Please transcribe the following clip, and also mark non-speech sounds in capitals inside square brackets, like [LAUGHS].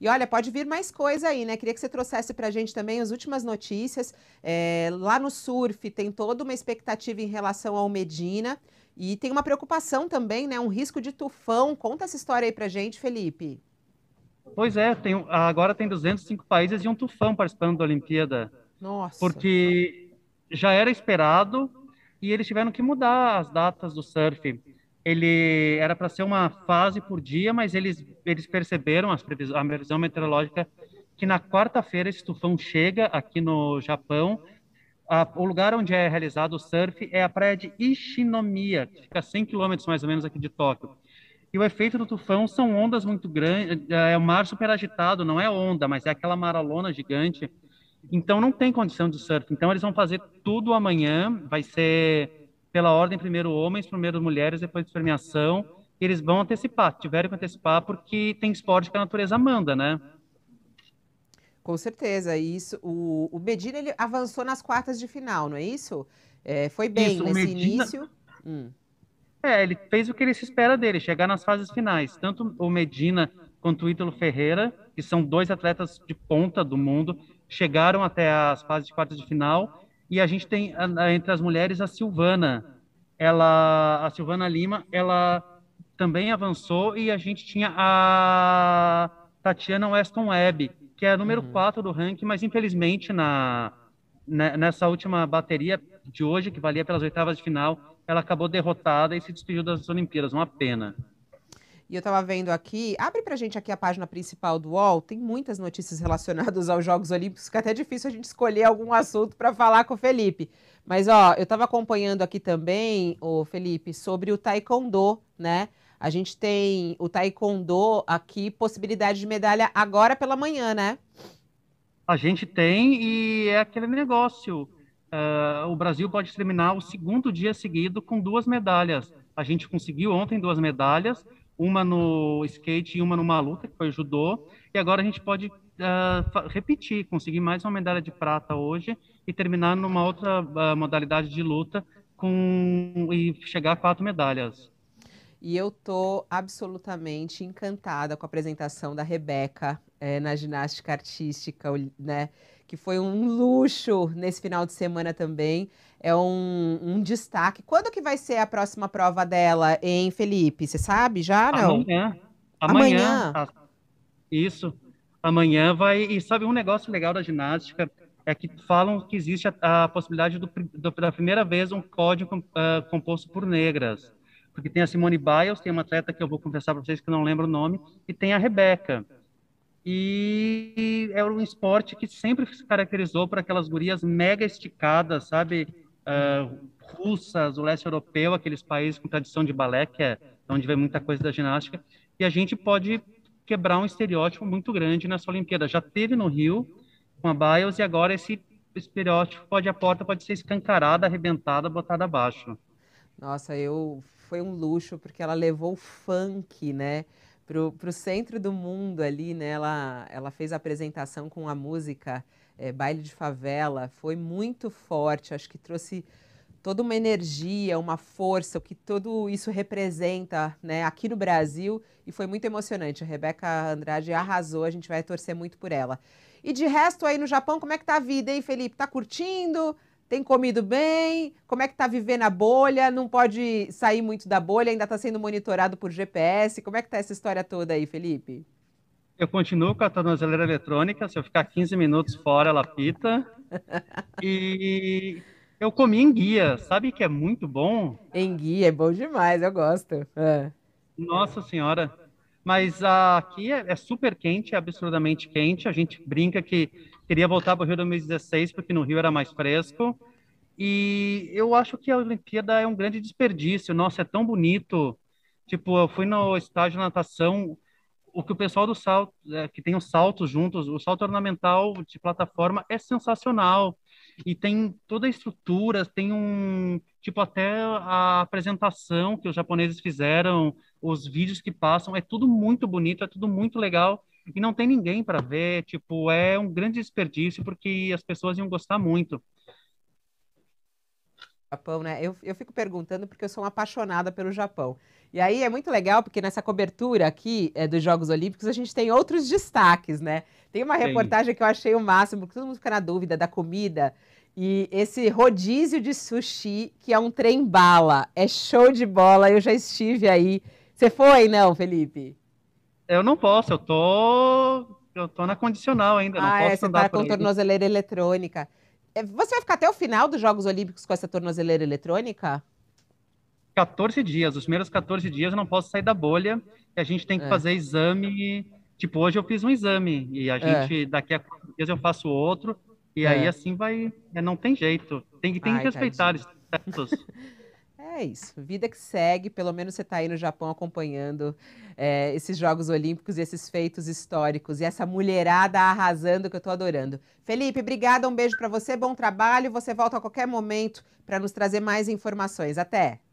E olha, pode vir mais coisa aí, né? Queria que você trouxesse para a gente também as últimas notícias. É, lá no surf tem toda uma expectativa em relação ao Medina e tem uma preocupação também, né? Um risco de tufão. Conta essa história aí para a gente, Felipe. Pois é, tem, agora tem 205 países e um tufão participando da Olimpíada. Nossa. Porque já era esperado e eles tiveram que mudar as datas do surf ele era para ser uma fase por dia, mas eles, eles perceberam as previsão, a previsão meteorológica que na quarta-feira esse tufão chega aqui no Japão. A, o lugar onde é realizado o surf é a praia de Ishinomiya, que fica a 100 quilômetros mais ou menos aqui de Tóquio. E o efeito do tufão são ondas muito grandes, é o é mar super agitado, não é onda, mas é aquela maralona gigante. Então não tem condição de surf. Então eles vão fazer tudo amanhã, vai ser pela ordem, primeiro homens, primeiro mulheres, depois premiação. Eles vão antecipar, tiveram que antecipar porque tem esporte que a natureza manda, né? Com certeza, isso. O, o Medina ele avançou nas quartas de final, não é isso? É, foi bem isso, nesse Medina... início. Hum. É, ele fez o que ele se espera dele, chegar nas fases finais. Tanto o Medina quanto o Ítalo Ferreira, que são dois atletas de ponta do mundo, chegaram até as fases de quartas de final e a gente tem entre as mulheres a Silvana, ela, a Silvana Lima, ela também avançou e a gente tinha a Tatiana Weston Webb, que é a número 4 uhum. do ranking, mas infelizmente na, na, né, nessa última bateria de hoje, que valia pelas oitavas de final, ela acabou derrotada e se despediu das Olimpíadas, uma pena. E eu estava vendo aqui, abre para a gente aqui a página principal do UOL, tem muitas notícias [LAUGHS] relacionadas aos Jogos Olímpicos, que é até difícil a gente escolher algum assunto para falar com o Felipe. Mas ó, eu estava acompanhando aqui também, o Felipe, sobre o taekwondo, né? A gente tem o taekwondo aqui, possibilidade de medalha agora pela manhã, né? A gente tem e é aquele negócio. Uh, o Brasil pode terminar o segundo dia seguido com duas medalhas. A gente conseguiu ontem duas medalhas uma no skate e uma numa luta, que foi judô. E agora a gente pode uh, repetir, conseguir mais uma medalha de prata hoje e terminar numa outra uh, modalidade de luta com e chegar a quatro medalhas. E eu tô absolutamente encantada com a apresentação da Rebeca é, na ginástica artística, né? Que foi um luxo nesse final de semana também. É um, um, destaque. Quando que vai ser a próxima prova dela, hein, Felipe? Você sabe já? Não? Amanhã. Amanhã. Amanhã. Ah, isso. Amanhã vai. E sabe um negócio legal da ginástica? É que falam que existe a, a possibilidade do, do, da primeira vez um código com, uh, composto por negras. Porque tem a Simone Biles, tem uma atleta que eu vou conversar para vocês que não lembro o nome, e tem a Rebeca. E era é um esporte que sempre se caracterizou por aquelas gurias mega esticadas, sabe? Uh, russas, o leste europeu, aqueles países com tradição de balé, que é onde vem muita coisa da ginástica. E a gente pode quebrar um estereótipo muito grande nessa Olimpíada. Já teve no Rio, com a Bios, e agora esse estereótipo pode, a porta pode ser escancarada, arrebentada, botada abaixo. Nossa, eu foi um luxo, porque ela levou o funk, né? para o centro do mundo ali, né? Ela, ela fez a apresentação com a música é, Baile de Favela, foi muito forte, acho que trouxe toda uma energia, uma força, o que tudo isso representa né, aqui no Brasil. E foi muito emocionante. A Rebeca Andrade arrasou, a gente vai torcer muito por ela. E de resto, aí no Japão, como é que tá a vida, hein, Felipe? Tá curtindo? Tem comido bem? Como é que tá vivendo a bolha? Não pode sair muito da bolha, ainda está sendo monitorado por GPS. Como é que tá essa história toda aí, Felipe? Eu continuo com a tornozeleira eletrônica, se eu ficar 15 minutos fora, ela pita. [LAUGHS] E eu comi em guia. sabe que é muito bom? Em guia é bom demais, eu gosto. É. Nossa senhora, mas aqui é, é, super quente, é absurdamente quente. A gente brinca que queria voltar para o Rio 2016 porque no Rio era mais fresco. E eu acho que a Olimpíada é um grande desperdício. Nossa, é tão bonito. Tipo, eu fui no estágio de natação, o que o pessoal do salto, é, que tem os saltos juntos, o salto ornamental de plataforma é sensacional. E tem toda a estrutura, tem um, tipo, até a apresentação que os japoneses fizeram, os vídeos que passam, é tudo muito bonito, é tudo muito legal. E não tem ninguém para ver, tipo, é um grande desperdício porque as pessoas iam gostar muito. Japão, né? Eu, eu fico perguntando porque eu sou uma apaixonada pelo Japão. E aí é muito legal porque nessa cobertura aqui é, dos Jogos Olímpicos a gente tem outros destaques, né? Tem uma Sim. reportagem que eu achei o máximo, porque todo mundo fica na dúvida da comida. E esse rodízio de sushi, que é um trem bala, é show de bola. Eu já estive aí. Você foi, não, Felipe? Eu não posso, eu tô. Eu tô na condicional ainda. Ah, não é, posso é, você andar tá com tornozeleira eletrônica. É, você vai ficar até o final dos Jogos Olímpicos com essa tornozeleira eletrônica? 14 dias, os primeiros 14 dias eu não posso sair da bolha e a gente tem que é. fazer exame. Tipo, hoje eu fiz um exame e a é. gente, é. daqui a quatro dias eu faço outro e é. aí assim vai. É, não tem jeito. Tem, tem Ai, que respeitar tadinho. os certos. [LAUGHS] é isso. Vida que segue, pelo menos você está aí no Japão acompanhando é, esses Jogos Olímpicos e esses feitos históricos e essa mulherada arrasando que eu estou adorando. Felipe, obrigada, um beijo para você, bom trabalho. Você volta a qualquer momento para nos trazer mais informações. Até!